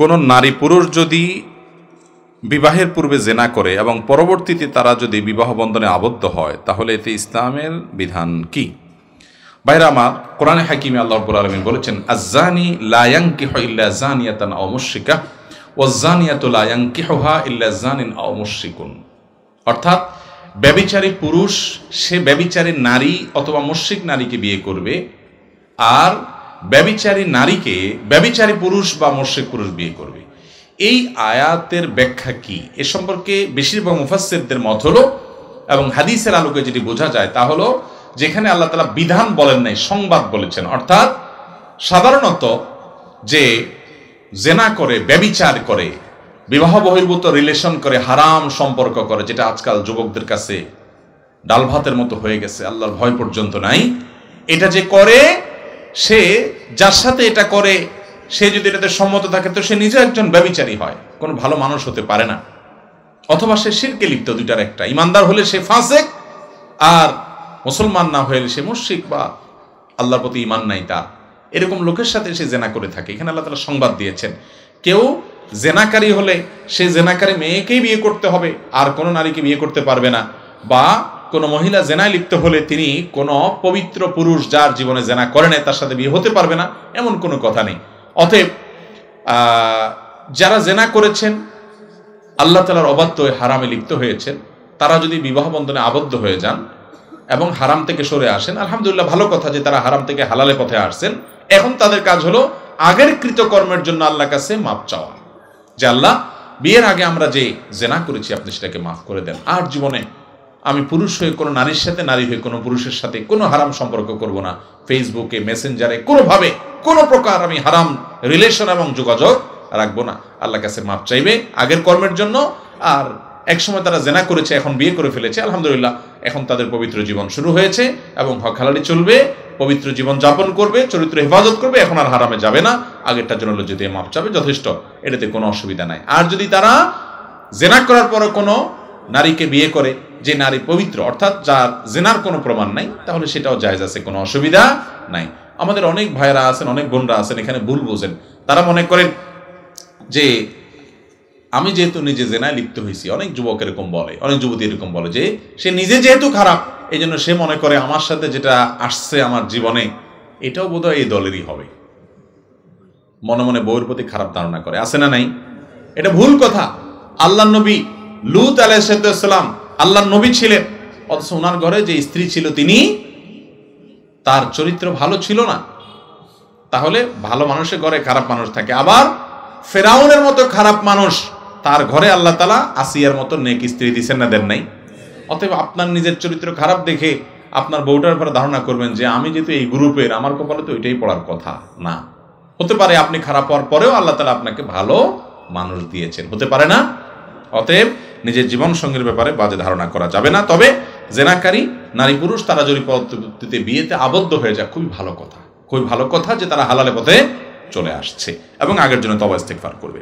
কোনো নারী পুরুষ যদি বিবাহের পূর্বে জেনা করে এবং পরবর্তীতে তারা যদি বিবাহ বন্ধনে আবদ্ধ হয় তাহলে এতে ইসলামের বিধান কি বাইরামা কোরআনে হাকিমে আল্লাহবুল আলমিন বলেছেন আজানি লায়াঙ্কি ইল্লা জানিয়াতান অমস্বিকা ওজানিয়াত লায়াঙ্কি হা ইল্লা জানিন অমস্বিকুন অর্থাৎ ব্যবিচারী পুরুষ সে ব্যবিচারী নারী অথবা মুশ্রিক নারীকে বিয়ে করবে আর ব্যবিচারী নারীকে ব্যবিচারী পুরুষ বা মোর্শেক পুরুষ বিয়ে করবে এই আয়াতের ব্যাখ্যা কি এ সম্পর্কে বেশিরভাগ মুফাসিরদের মত হলো এবং হাদিসের আলোকে যেটি বোঝা যায় তা হলো যেখানে আল্লাহ তালা বিধান বলেন নাই সংবাদ বলেছেন অর্থাৎ সাধারণত যে জেনা করে ব্যবিচার করে বিবাহ বহির্ভূত রিলেশন করে হারাম সম্পর্ক করে যেটা আজকাল যুবকদের কাছে ডাল ভাতের মতো হয়ে গেছে আল্লাহর ভয় পর্যন্ত নাই এটা যে করে সে যার সাথে এটা করে সে যদি এটাতে সম্মত থাকে তো সে নিজে একজন ব্যবিচারী হয় কোনো ভালো মানুষ হতে পারে না অথবা সে শিরকে লিপ্ত দুইটার একটা ইমানদার হলে সে ফাঁসে আর মুসলমান না হলে সে মুশিক বা আল্লাহর প্রতি ইমান নাই তা এরকম লোকের সাথে সে জেনা করে থাকে এখানে আল্লাহ তারা সংবাদ দিয়েছেন কেউ জেনাকারী হলে সে জেনাকারী মেয়েকেই বিয়ে করতে হবে আর কোনো নারীকে বিয়ে করতে পারবে না বা কোনো মহিলা জেনায় লিপ্ত হলে তিনি কোনো পবিত্র পুরুষ যার জীবনে জেনা করে নাই তার সাথে বিয়ে হতে পারবে না এমন কোনো কথা নেই অতএব যারা জেনা করেছেন আল্লাহ তালার অবাধ্য হারামে লিপ্ত হয়েছেন তারা যদি বিবাহ বন্ধনে আবদ্ধ হয়ে যান এবং হারাম থেকে সরে আসেন আলহামদুলিল্লাহ ভালো কথা যে তারা হারাম থেকে হালালে পথে আসছেন এখন তাদের কাজ হলো আগের কৃতকর্মের জন্য আল্লাহ কাছে মাপ চাওয়া যে আল্লাহ বিয়ের আগে আমরা যে জেনা করেছি আপনি সেটাকে মাফ করে দেন আর জীবনে আমি পুরুষ হয়ে কোনো নারীর সাথে নারী হয়ে কোনো পুরুষের সাথে কোনো হারাম সম্পর্ক করব না ফেসবুকে মেসেঞ্জারে কোনোভাবে কোনো প্রকার আমি হারাম রিলেশন এবং যোগাযোগ রাখবো না আল্লাহ কাছে মাপ চাইবে আগের কর্মের জন্য আর একসময় তারা জেনা করেছে এখন বিয়ে করে ফেলেছে আলহামদুলিল্লাহ এখন তাদের পবিত্র জীবন শুরু হয়েছে এবং হকালালি চলবে পবিত্র জীবন যাপন করবে চরিত্র হেফাজত করবে এখন আর হারামে যাবে না আগেরটার জন্য যদি মাপ চাবে যথেষ্ট এটাতে কোনো অসুবিধা নাই আর যদি তারা জেনা করার পরে কোনো নারীকে বিয়ে করে যে নারী পবিত্র অর্থাৎ যার জেনার কোনো প্রমাণ নাই তাহলে সেটাও জায়জ আছে কোনো অসুবিধা নাই আমাদের অনেক ভাইরা আছেন অনেক বোনরা আছেন এখানে ভুল বোঝেন তারা মনে করেন যে আমি যেহেতু নিজে জেনায় লিপ্ত হয়েছি অনেক যুবক এরকম বলে অনেক যুবতী এরকম বলে যে সে নিজে যেহেতু খারাপ এই জন্য সে মনে করে আমার সাথে যেটা আসছে আমার জীবনে এটাও বোধহয় এই দলেরই হবে মনে মনে বউর প্রতি খারাপ ধারণা করে আছে না নাই এটা ভুল কথা আল্লাহ নবী লুত আলাইসাল্লাম আল্লাহর নবী ছিলেন অথচ ওনার ঘরে যে স্ত্রী ছিল তিনি তার চরিত্র ভালো ছিল না তাহলে ভালো মানুষের ঘরে খারাপ মানুষ থাকে আবার ফেরাউনের মতো খারাপ মানুষ তার ঘরে আল্লাহ তালা আসিয়ার মতো নেক স্ত্রী দিচ্ছেন না দেন নাই অতএব আপনার নিজের চরিত্র খারাপ দেখে আপনার বউটার উপরে ধারণা করবেন যে আমি যেহেতু এই গ্রুপের আমার কপালে তো ওইটাই পড়ার কথা না হতে পারে আপনি খারাপ হওয়ার পরেও আল্লাহ তালা আপনাকে ভালো মানুষ দিয়েছেন হতে পারে না অতএব নিজের জীবন সঙ্গীর ব্যাপারে বাজে ধারণা করা যাবে না তবে জেনাকারী নারী পুরুষ তারা যদি পদ্ধতিতে বিয়েতে আবদ্ধ হয়ে যায় খুবই ভালো কথা খুবই ভালো কথা যে তারা হালালে পথে চলে আসছে এবং আগের জন্য তবা ইস্তেকফার করবে